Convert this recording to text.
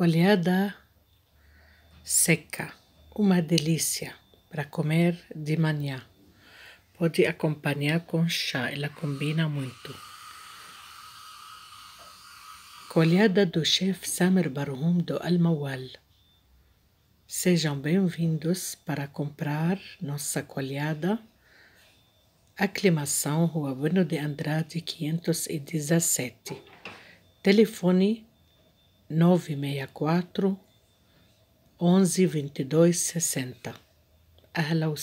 colhada seca, uma delícia para comer de manhã. Pode acompanhar com chá, ela combina muito. Colhada do chefe Samer Barhum do Almawal. Sejam bem-vindos para comprar nossa colhada. Aclimação Rua Bueno de Andrade 517. Telefone 964 11 22 60. Ahla